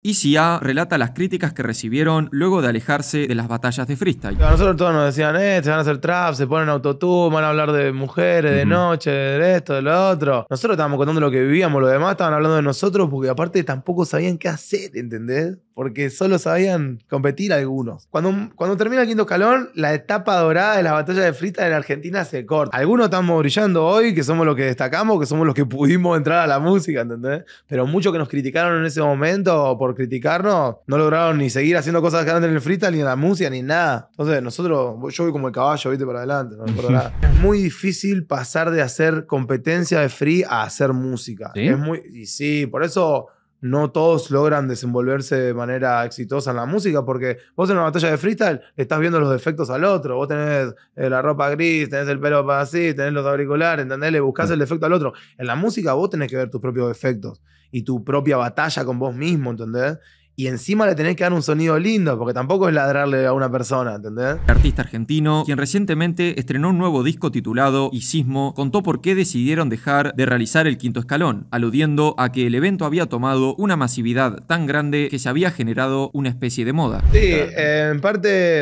ICA relata las críticas que recibieron luego de alejarse de las batallas de freestyle. A nosotros todos nos decían, eh, se van a hacer trap, se ponen autotune, van a hablar de mujeres, de noche, de esto, de lo otro. Nosotros estábamos contando lo que vivíamos, los demás estaban hablando de nosotros porque aparte tampoco sabían qué hacer, ¿entendés? porque solo sabían competir algunos. Cuando, cuando termina el quinto escalón, la etapa dorada de la batalla de frita en Argentina se corta. Algunos estamos brillando hoy, que somos los que destacamos, que somos los que pudimos entrar a la música, ¿entendés? Pero muchos que nos criticaron en ese momento por criticarnos, no lograron ni seguir haciendo cosas grandes en el frita ni en la música, ni nada. Entonces, nosotros, yo voy como el caballo, viste, para adelante, no me Es muy difícil pasar de hacer competencia de free a hacer música. ¿Sí? Es muy, y sí, por eso no todos logran desenvolverse de manera exitosa en la música, porque vos en una batalla de freestyle estás viendo los defectos al otro, vos tenés eh, la ropa gris, tenés el pelo para así, tenés los auriculares, ¿entendés? Le buscás mm. el defecto al otro. En la música vos tenés que ver tus propios defectos y tu propia batalla con vos mismo, ¿entendés? y encima le tenés que dar un sonido lindo, porque tampoco es ladrarle a una persona, ¿entendés? El artista argentino, quien recientemente estrenó un nuevo disco titulado Y Sismo, contó por qué decidieron dejar de realizar el quinto escalón, aludiendo a que el evento había tomado una masividad tan grande que se había generado una especie de moda. Sí, en parte.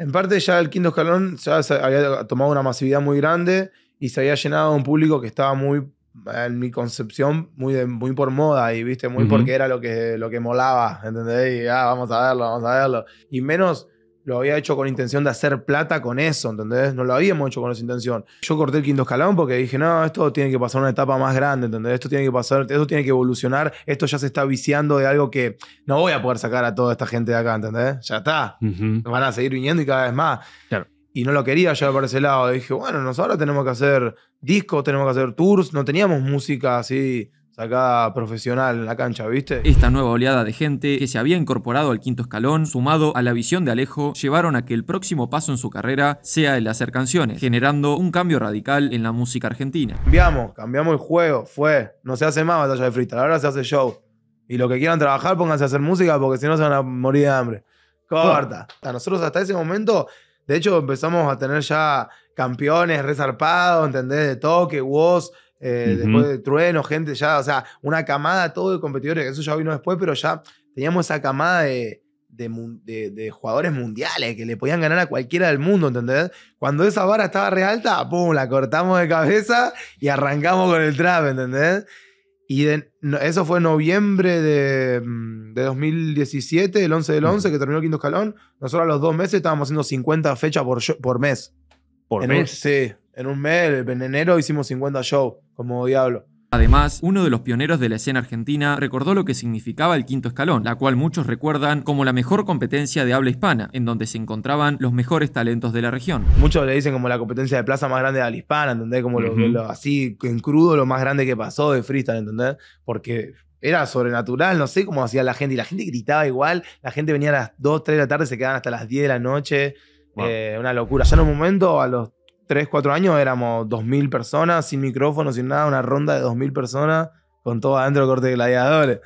En parte ya el quinto escalón ya había tomado una masividad muy grande y se había llenado un público que estaba muy en mi concepción, muy, muy por moda y, viste, muy porque era lo que, lo que molaba, ¿entendés? Y, ah, vamos a verlo, vamos a verlo. Y menos lo había hecho con intención de hacer plata con eso, ¿entendés? No lo habíamos hecho con esa intención. Yo corté el quinto escalón porque dije, no, esto tiene que pasar una etapa más grande, ¿entendés? Esto tiene que pasar, esto tiene que evolucionar, esto ya se está viciando de algo que no voy a poder sacar a toda esta gente de acá, ¿entendés? Ya está. Van a seguir viniendo y cada vez más. Claro y no lo quería llevar por ese lado. Dije, bueno, nosotros ahora tenemos que hacer discos, tenemos que hacer tours, no teníamos música así sacada profesional en la cancha, ¿viste? Esta nueva oleada de gente que se había incorporado al quinto escalón, sumado a la visión de Alejo, llevaron a que el próximo paso en su carrera sea el hacer canciones, generando un cambio radical en la música argentina. Cambiamos, cambiamos el juego, fue, no se hace más batalla de freestyle, ahora se hace show. Y los que quieran trabajar, pónganse a hacer música porque si no se van a morir de hambre. Corta. A nosotros hasta ese momento de hecho, empezamos a tener ya campeones resarpados, ¿entendés? De toque, Woz, eh, después de Trueno, gente ya, o sea, una camada todo de competidores, que eso ya vino después, pero ya teníamos esa camada de, jugadores mundiales que le podían ganar a cualquiera del mundo, ¿entendés? Cuando esa vara estaba re alta, ¡pum! La cortamos de cabeza y arrancamos con el trap, ¿entendés? Y eso fue en noviembre de, 2017, mm, el 11 del 11, que terminó el quinto escalón. Nosotros a los dos meses estábamos haciendo 50 fechas por, mes. ¿Por en mes? Un, sí, en un mes, en enero hicimos 50 shows, como diablo. Además, uno de los pioneros de la escena argentina recordó lo que significaba el quinto escalón, la cual muchos recuerdan como la mejor competencia de habla hispana, en donde se encontraban los mejores talentos de la región. Muchos le dicen como la competencia de plaza más grande de habla hispana, ¿entendés? Como lo, así, en crudo, lo más grande que pasó de freestyle, ¿entendés? Porque era sobrenatural, no sé cómo hacía la gente, y la gente gritaba igual, la gente venía a las 2, 3 de la tarde, se quedaban hasta las 10 de la noche, eh, una locura. Ya en un momento, a los 3, 4 años éramos dos mil personas, sin micrófono, sin nada, una ronda de dos mil personas, con todo adentro corte de gladiadores.